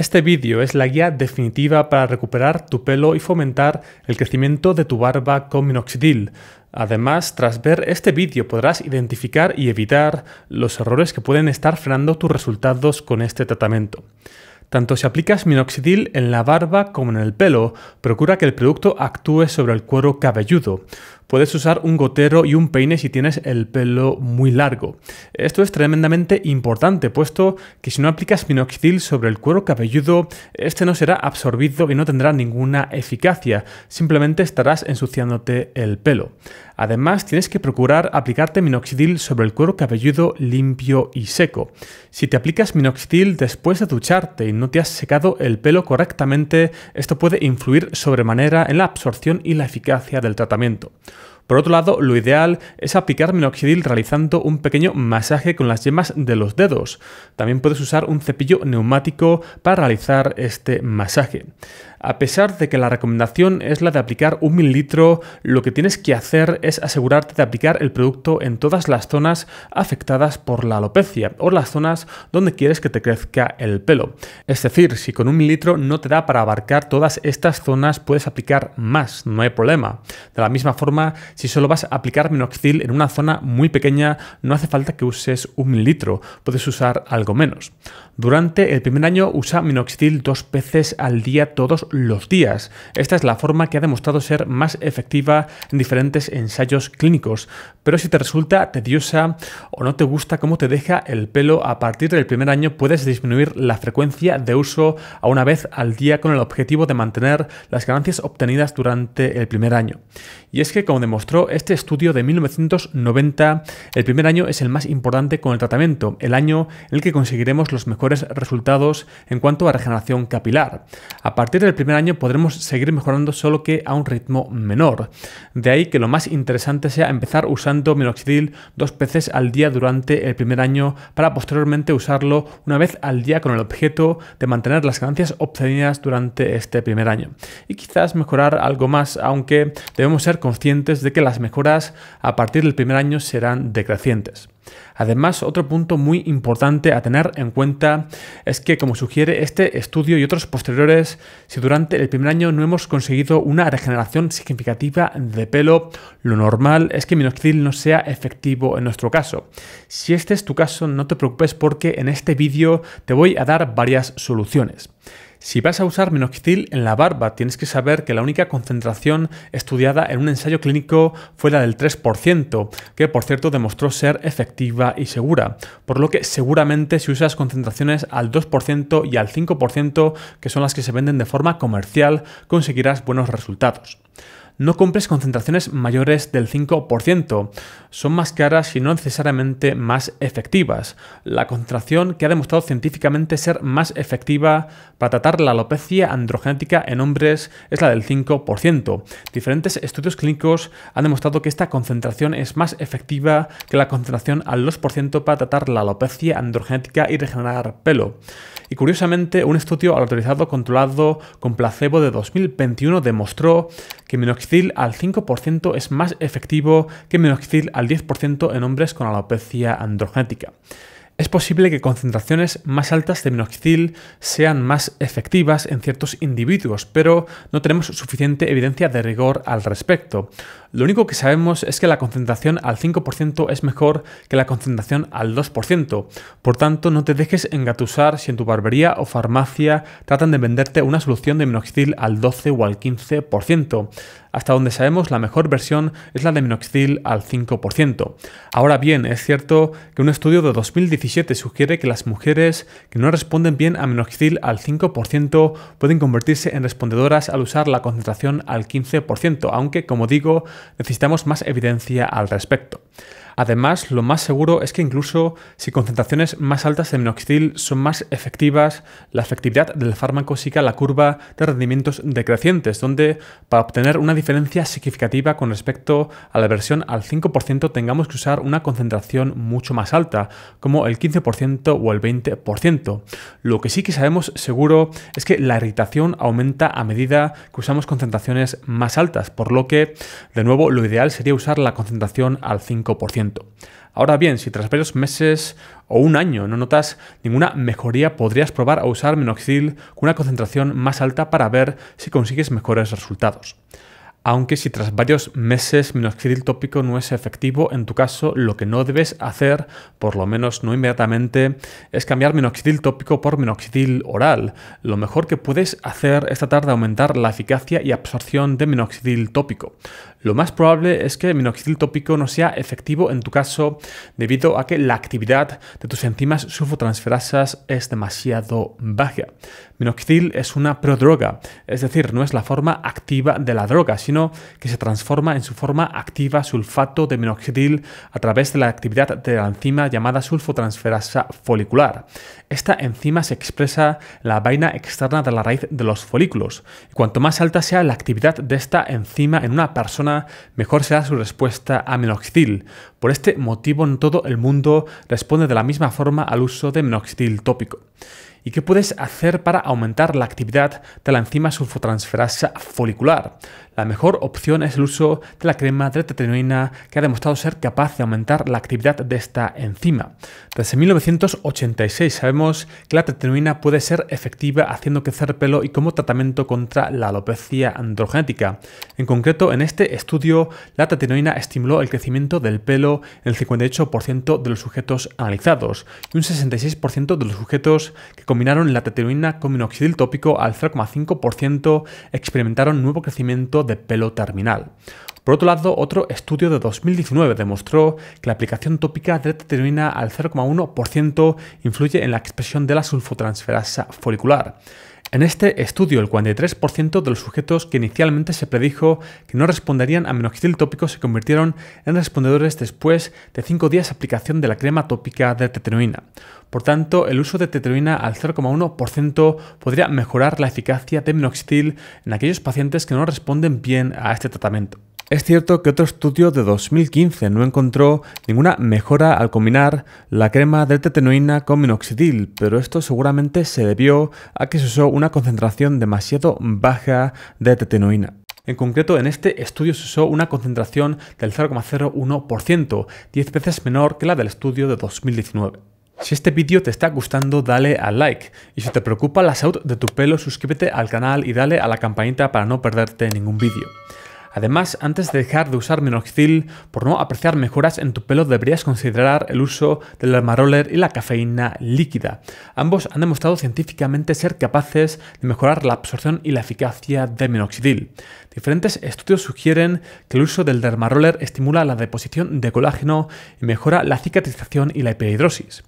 Este vídeo es la guía definitiva para recuperar tu pelo y fomentar el crecimiento de tu barba con minoxidil. Además, tras ver este vídeo podrás identificar y evitar los errores que pueden estar frenando tus resultados con este tratamiento. Tanto si aplicas minoxidil en la barba como en el pelo, procura que el producto actúe sobre el cuero cabelludo. Puedes usar un gotero y un peine si tienes el pelo muy largo. Esto es tremendamente importante, puesto que si no aplicas minoxidil sobre el cuero cabelludo, este no será absorbido y no tendrá ninguna eficacia, simplemente estarás ensuciándote el pelo. Además, tienes que procurar aplicarte minoxidil sobre el cuero cabelludo limpio y seco. Si te aplicas minoxidil después de ducharte y no te has secado el pelo correctamente, esto puede influir sobremanera en la absorción y la eficacia del tratamiento. Por otro lado, lo ideal es aplicar minoxidil realizando un pequeño masaje con las yemas de los dedos. También puedes usar un cepillo neumático para realizar este masaje. A pesar de que la recomendación es la de aplicar un mililitro, lo que tienes que hacer es asegurarte de aplicar el producto en todas las zonas afectadas por la alopecia o las zonas donde quieres que te crezca el pelo. Es decir, si con un mililitro no te da para abarcar todas estas zonas, puedes aplicar más, no hay problema. De la misma forma, si solo vas a aplicar minoxidil en una zona muy pequeña, no hace falta que uses un mililitro, puedes usar algo menos. Durante el primer año usa minoxidil dos veces al día todos los días. Esta es la forma que ha demostrado ser más efectiva en diferentes ensayos clínicos, pero si te resulta tediosa o no te gusta cómo te deja el pelo a partir del primer año, puedes disminuir la frecuencia de uso a una vez al día con el objetivo de mantener las ganancias obtenidas durante el primer año. Y es que, como demostró este estudio de 1990, el primer año es el más importante con el tratamiento, el año en el que conseguiremos los mejores resultados en cuanto a regeneración capilar. A partir del primer año podremos seguir mejorando solo que a un ritmo menor. De ahí que lo más interesante sea empezar usar tanto minoxidil dos veces al día durante el primer año para posteriormente usarlo una vez al día con el objeto de mantener las ganancias obtenidas durante este primer año. Y quizás mejorar algo más, aunque debemos ser conscientes de que las mejoras a partir del primer año serán decrecientes. Además, otro punto muy importante a tener en cuenta es que, como sugiere este estudio y otros posteriores, si durante el primer año no hemos conseguido una regeneración significativa de pelo, lo normal es que minoxidil no sea efectivo en nuestro caso. Si este es tu caso, no te preocupes porque en este vídeo te voy a dar varias soluciones. Si vas a usar minoxidil en la barba, tienes que saber que la única concentración estudiada en un ensayo clínico fue la del 3%, que por cierto demostró ser efectiva y segura, por lo que seguramente si usas concentraciones al 2% y al 5%, que son las que se venden de forma comercial, conseguirás buenos resultados no compres concentraciones mayores del 5%. Son más caras y no necesariamente más efectivas. La concentración que ha demostrado científicamente ser más efectiva para tratar la alopecia androgenética en hombres es la del 5%. Diferentes estudios clínicos han demostrado que esta concentración es más efectiva que la concentración al 2% para tratar la alopecia androgenética y regenerar pelo. Y curiosamente, un estudio autorizado controlado con placebo de 2021 demostró que minoxidil al 5% es más efectivo que minoxidil al 10% en hombres con alopecia androgenética. Es posible que concentraciones más altas de minoxidil sean más efectivas en ciertos individuos, pero no tenemos suficiente evidencia de rigor al respecto. Lo único que sabemos es que la concentración al 5% es mejor que la concentración al 2%. Por tanto, no te dejes engatusar si en tu barbería o farmacia tratan de venderte una solución de minoxidil al 12 o al 15%. Hasta donde sabemos, la mejor versión es la de minoxidil al 5%. Ahora bien, es cierto que un estudio de 2017 sugiere que las mujeres que no responden bien a menoxidil al 5% pueden convertirse en respondedoras al usar la concentración al 15%, aunque, como digo, necesitamos más evidencia al respecto. Además, lo más seguro es que incluso si concentraciones más altas de minoxidil son más efectivas, la efectividad del fármaco sigue la curva de rendimientos decrecientes, donde para obtener una diferencia significativa con respecto a la versión al 5% tengamos que usar una concentración mucho más alta, como el 15% o el 20%. Lo que sí que sabemos seguro es que la irritación aumenta a medida que usamos concentraciones más altas, por lo que, de nuevo, lo ideal sería usar la concentración al 5%. Ahora bien, si tras varios meses o un año no notas ninguna mejoría, podrías probar a usar minoxidil con una concentración más alta para ver si consigues mejores resultados. Aunque si tras varios meses minoxidil tópico no es efectivo, en tu caso lo que no debes hacer, por lo menos no inmediatamente, es cambiar minoxidil tópico por minoxidil oral. Lo mejor que puedes hacer es tratar de aumentar la eficacia y absorción de minoxidil tópico. Lo más probable es que el minoxidil tópico no sea efectivo en tu caso debido a que la actividad de tus enzimas sulfotransferasas es demasiado baja. Minoxidil es una prodroga, es decir, no es la forma activa de la droga, sino que se transforma en su forma activa sulfato de minoxidil a través de la actividad de la enzima llamada sulfotransferasa folicular. Esta enzima se expresa en la vaina externa de la raíz de los folículos. cuanto más alta sea la actividad de esta enzima en una persona mejor será su respuesta a por este motivo en todo el mundo responde de la misma forma al uso de minoxidil tópico. ¿Y qué puedes hacer para aumentar la actividad de la enzima sulfotransferasa folicular? La mejor opción es el uso de la crema de tetinoina que ha demostrado ser capaz de aumentar la actividad de esta enzima. Desde 1986 sabemos que la tetinoina puede ser efectiva haciendo crecer pelo y como tratamiento contra la alopecia androgenética. En concreto, en este estudio, la tetrinoína estimuló el crecimiento del pelo el 58% de los sujetos analizados y un 66% de los sujetos que combinaron la teteroína con minoxidil tópico al 0,5% experimentaron nuevo crecimiento de pelo terminal. Por otro lado, otro estudio de 2019 demostró que la aplicación tópica de teteroína al 0,1% influye en la expresión de la sulfotransferasa folicular. En este estudio, el 43% de los sujetos que inicialmente se predijo que no responderían a minoxidil tópico se convirtieron en respondedores después de 5 días de aplicación de la crema tópica de tetroína. Por tanto, el uso de tetroína al 0,1% podría mejorar la eficacia de minoxidil en aquellos pacientes que no responden bien a este tratamiento. Es cierto que otro estudio de 2015 no encontró ninguna mejora al combinar la crema de tetenoína con minoxidil, pero esto seguramente se debió a que se usó una concentración demasiado baja de tetenoína. En concreto, en este estudio se usó una concentración del 0,01%, 10 veces menor que la del estudio de 2019. Si este vídeo te está gustando, dale a like. Y si te preocupa la salud de tu pelo, suscríbete al canal y dale a la campanita para no perderte ningún vídeo. Además, antes de dejar de usar minoxidil, por no apreciar mejoras en tu pelo deberías considerar el uso del dermaroller y la cafeína líquida. Ambos han demostrado científicamente ser capaces de mejorar la absorción y la eficacia de minoxidil. Diferentes estudios sugieren que el uso del dermaroller estimula la deposición de colágeno y mejora la cicatrización y la hiperhidrosis.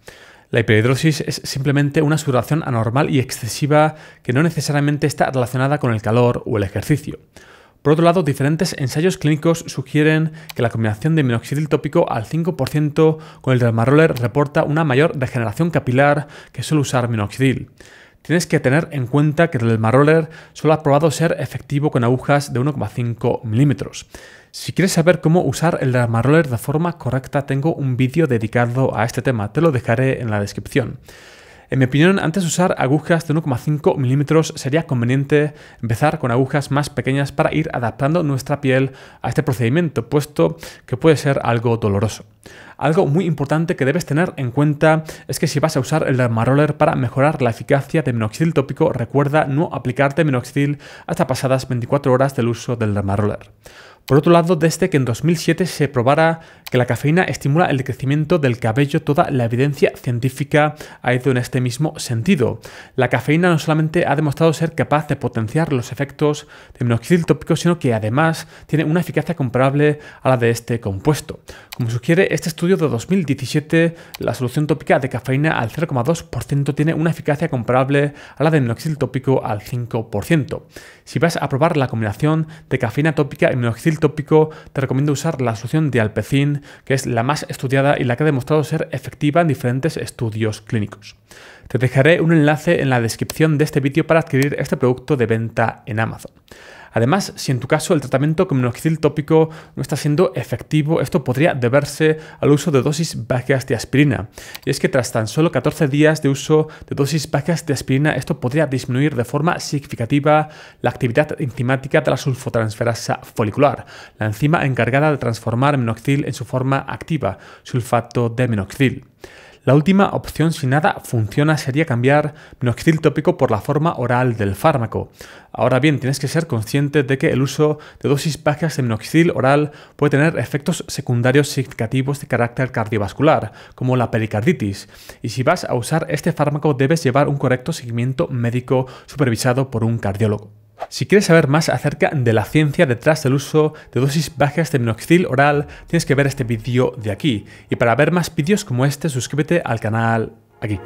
La hiperhidrosis es simplemente una sudoración anormal y excesiva que no necesariamente está relacionada con el calor o el ejercicio. Por otro lado, diferentes ensayos clínicos sugieren que la combinación de minoxidil tópico al 5% con el dermaroller reporta una mayor degeneración capilar que solo usar minoxidil. Tienes que tener en cuenta que el dermaroller solo ha probado ser efectivo con agujas de 1,5 milímetros. Si quieres saber cómo usar el dermaroller de forma correcta, tengo un vídeo dedicado a este tema, te lo dejaré en la descripción. En mi opinión, antes de usar agujas de 1,5 milímetros sería conveniente empezar con agujas más pequeñas para ir adaptando nuestra piel a este procedimiento, puesto que puede ser algo doloroso. Algo muy importante que debes tener en cuenta es que si vas a usar el dermaroller para mejorar la eficacia de minoxidil tópico, recuerda no aplicarte minoxidil hasta pasadas 24 horas del uso del dermaroller. Por otro lado, desde que en 2007 se probara que la cafeína estimula el crecimiento del cabello, toda la evidencia científica ha ido en este mismo sentido. La cafeína no solamente ha demostrado ser capaz de potenciar los efectos de minoxidil tópico, sino que además tiene una eficacia comparable a la de este compuesto. Como sugiere este estudio de 2017, la solución tópica de cafeína al 0,2% tiene una eficacia comparable a la de minoxidil tópico al 5%. Si vas a probar la combinación de cafeína tópica y minoxidil tópico, te recomiendo usar la solución de alpecin, que es la más estudiada y la que ha demostrado ser efectiva en diferentes estudios clínicos. Te dejaré un enlace en la descripción de este vídeo para adquirir este producto de venta en Amazon. Además, si en tu caso el tratamiento con minoxidil tópico no está siendo efectivo, esto podría deberse al uso de dosis bajas de aspirina. Y es que tras tan solo 14 días de uso de dosis bajas de aspirina, esto podría disminuir de forma significativa la actividad enzimática de la sulfotransferasa folicular, la enzima encargada de transformar minoxidil en su forma activa, sulfato de minoxidil. La última opción si nada funciona sería cambiar minoxidil tópico por la forma oral del fármaco. Ahora bien, tienes que ser consciente de que el uso de dosis bajas de minoxidil oral puede tener efectos secundarios significativos de carácter cardiovascular, como la pericarditis, y si vas a usar este fármaco debes llevar un correcto seguimiento médico supervisado por un cardiólogo. Si quieres saber más acerca de la ciencia detrás del uso de dosis bajas de minoxidil oral, tienes que ver este vídeo de aquí. Y para ver más vídeos como este, suscríbete al canal aquí.